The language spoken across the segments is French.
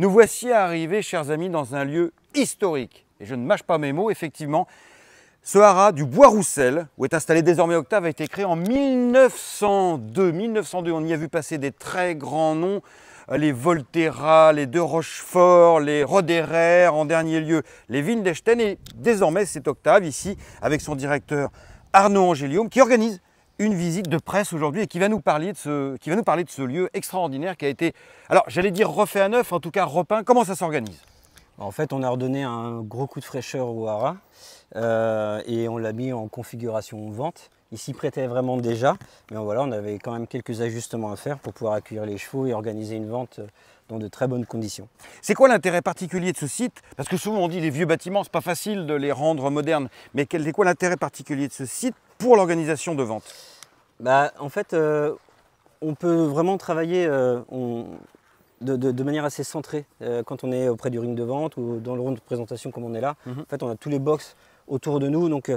Nous voici arrivés, chers amis, dans un lieu historique. Et je ne mâche pas mes mots, effectivement, ce haras du Bois Roussel, où est installé désormais Octave, a été créé en 1902. 1902, on y a vu passer des très grands noms, euh, les Volterra, les De Rochefort, les Roderer, en dernier lieu les d'Echten Et désormais, c'est Octave ici, avec son directeur Arnaud Angélium, qui organise une visite de presse aujourd'hui et qui va, nous parler de ce, qui va nous parler de ce lieu extraordinaire qui a été, alors j'allais dire refait à neuf, en tout cas repeint. Comment ça s'organise en fait, on a redonné un gros coup de fraîcheur au Hara euh, et on l'a mis en configuration vente. Il s'y prêtait vraiment déjà, mais voilà, on avait quand même quelques ajustements à faire pour pouvoir accueillir les chevaux et organiser une vente euh, dans de très bonnes conditions. C'est quoi l'intérêt particulier de ce site Parce que souvent on dit les vieux bâtiments, c'est pas facile de les rendre modernes, mais quel est quoi l'intérêt particulier de ce site pour l'organisation de vente bah, en fait, euh, on peut vraiment travailler euh, de, manière assez centrée euh, quand on est auprès du ring de vente ou dans le rond de présentation comme on est là. Mhm. En fait, on a tous les box autour de nous, donc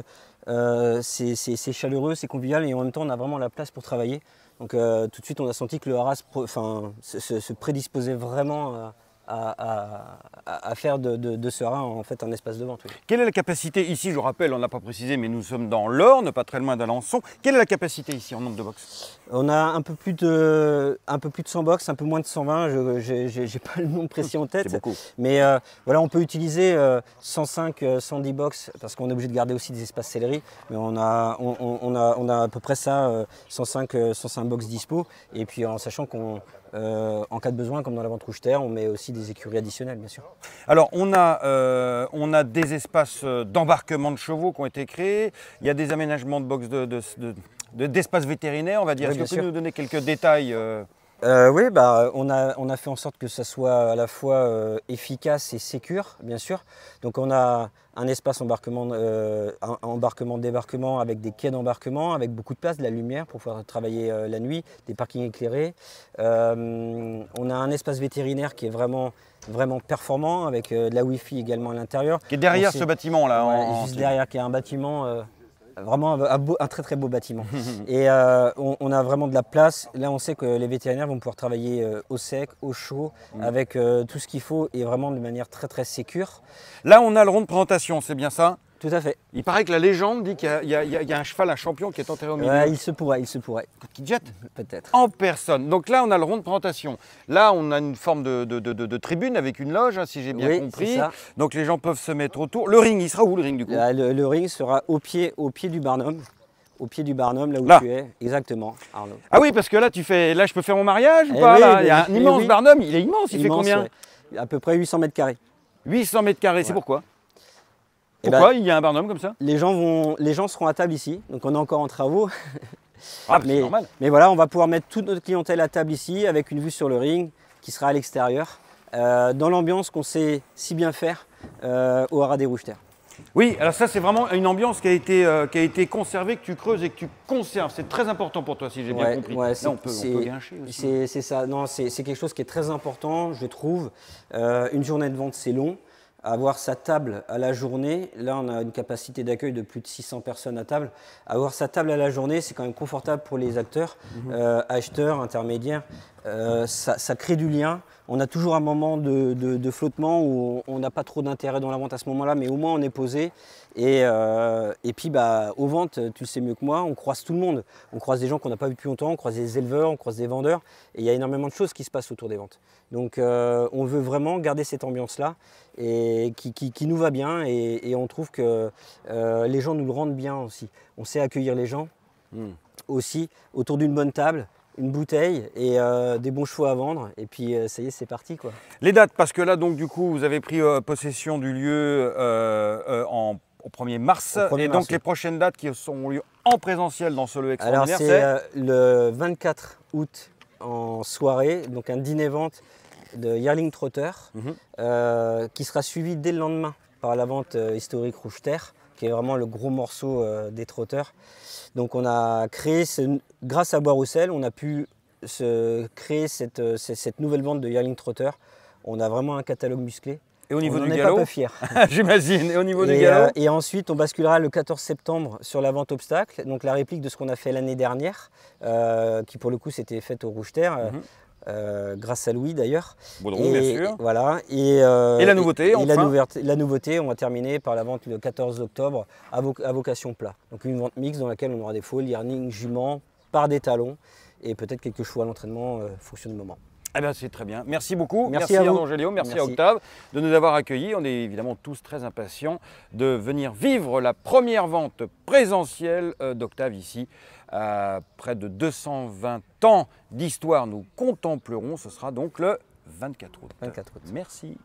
c'est chaleureux, c'est convivial et en même temps, on a vraiment la place pour travailler. Donc tout de suite, on a senti que le Haras se, se, prédisposait vraiment à à, faire de, ce rein en fait un espace de vente. Quelle est la capacité ici Je rappelle, on n'a pas précisé, mais nous sommes dans l'Orne, pas très loin d'Alençon. Quelle est la capacité ici en nombre de box On a un peu plus de un peu plus de 100 box, un peu moins de 120. Je n'ai pas le nombre précis en tête. Mais euh, voilà, on peut utiliser 105, 110 box parce qu'on est obligé de garder aussi des espaces céleri. Mais on a on, a on, a à peu près ça, 105 105 box dispo. Et puis en sachant qu'on euh, en cas de besoin, comme dans la vente rouge terre, on met aussi des écuries additionnelles, bien sûr. Alors, on a, euh, on a des espaces euh, d'embarquement de chevaux qui ont été créés. Il y a des aménagements de box de, d'espaces vétérinaires, on va dire. Est-ce que vous pouvez nous donner quelques détails euh, euh, oui, bah, on, a, on a fait en sorte que ça soit à la fois euh, efficace et sécure, bien sûr. Donc on a un espace embarquement, euh, embarquement débarquement avec des quais d'embarquement, avec beaucoup de place, de la lumière pour pouvoir travailler la nuit, des parkings éclairés. on a un espace vétérinaire qui est vraiment vraiment performant avec de la Wi-Fi également à l'intérieur. Qui est derrière ce bâtiment là. Juste derrière, qui est un bâtiment Vraiment un, très très beau bâtiment. et euh, on, a vraiment de la place. Là, on sait que les vétérinaires vont pouvoir travailler euh, au sec, au chaud, mm. avec euh, tout ce qu'il faut et vraiment de manière très très sécure. Là, on a le rond de présentation, c'est bien ça tout à fait. Il paraît que la légende dit qu'il y, a un cheval, un champion qui est enterré au milieu. il se pourrait, il se pourrait. Qui jette Peut-être. En personne. Donc là, on a le rond de présentation. Là, on a une forme de, tribune avec une loge, hein, si j'ai bien compris. Ça. Donc les gens peuvent se mettre autour. Le ring, il sera où le ring du coup le, ring sera au pied, au pied du barnum au pied du Barnum, là où tu es. Exactement, Arnaud. Ah oui, parce que là, tu fais, là, je peux faire mon mariage ou eh pas Il y a un eh immense Barnum, il est immense, il fait combien À peu près 800 mètres carrés. 800 mètres carrés, c'est pourquoi eh Pourquoi ben, il y a un barnum comme ça les gens, vont, les gens seront à table ici, donc on est encore en travaux. Ah, bah, mais, normal. mais voilà, on va pouvoir mettre toute notre clientèle à table ici, avec une vue sur le ring qui sera à l'extérieur, euh, dans l'ambiance qu'on sait si bien faire euh, au haradé des Oui, alors ça c'est vraiment une ambiance qui a, été, euh, qui a été conservée, que tu creuses et que tu conserves. C'est très important pour toi si j'ai bien compris. Là, on peut, aussi. C'est ça, non, c'est quelque chose qui est très important, je trouve. une journée de vente c'est long avoir sa table à la journée, là on a une capacité d'accueil de plus de 600 personnes à table, avoir sa table à la journée c'est quand même confortable pour les acteurs, mhm. euh, acheteurs, intermédiaires, euh, ça, crée du lien. On a toujours un moment de, flottement où on n'a pas trop d'intérêt dans la vente à ce moment-là, mais au moins on est posé. Et, euh, puis bah, aux ventes, tu le sais mieux que moi, on croise tout le monde. On croise des gens qu'on n'a pas vu depuis longtemps, on croise des éleveurs, on croise des vendeurs, et il y a énormément de choses qui se passent autour des ventes. Donc euh, on veut vraiment garder cette ambiance-là, et qui, nous va bien, et, on trouve que les gens nous le rendent bien aussi. On sait accueillir les gens. Hmm. aussi autour d'une bonne table une bouteille et euh, des bons chevaux à vendre. Et puis euh, ça y est, c'est parti quoi. Les dates, parce que là donc du coup vous avez pris euh, possession du lieu en, au 1er mars. et donc les prochaines dates qui sont lieu en présentiel dans ce lieu extraordinaire, c'est le 24 août en soirée, donc un dîner-vente de Yerling Trotter mhm. qui sera suivi dès le lendemain la vente euh, historique Rouge Terre, qui est vraiment le gros morceau euh, des trotteurs. Donc on a créé, grâce à Bois-Roussel, on a pu se créer cette, euh, nouvelle vente de Yearling Trotter. On a vraiment un catalogue musclé. Et au niveau on du galop, fier. Ah, j'imagine. Et au niveau et ensuite, on basculera le 14 septembre sur la vente obstacle, donc la réplique de ce qu'on a fait l'année dernière, qui pour le coup s'était faite au Rouge Terre. Mhm. Euh, grâce à Louis d'ailleurs. Baudron, bien sûr. Voilà. Et, euh, la nouveauté, la, nouveauté, on va terminer par la vente le 14 octobre à, vocation plat. Donc une vente mixte dans laquelle on aura des faux, learning, jument, par des talons et peut-être quelques choix à l'entraînement euh, fonction du moment. Eh c'est très bien. Merci beaucoup. Merci, à vous, merci, à Octave de nous avoir accueillis. On est évidemment tous très impatients de venir vivre la première vente présentielle euh, d'Octave ici. Euh, près de 220 ans d'histoire, nous contemplerons. Ce sera donc le 24 août. 24 août. Merci.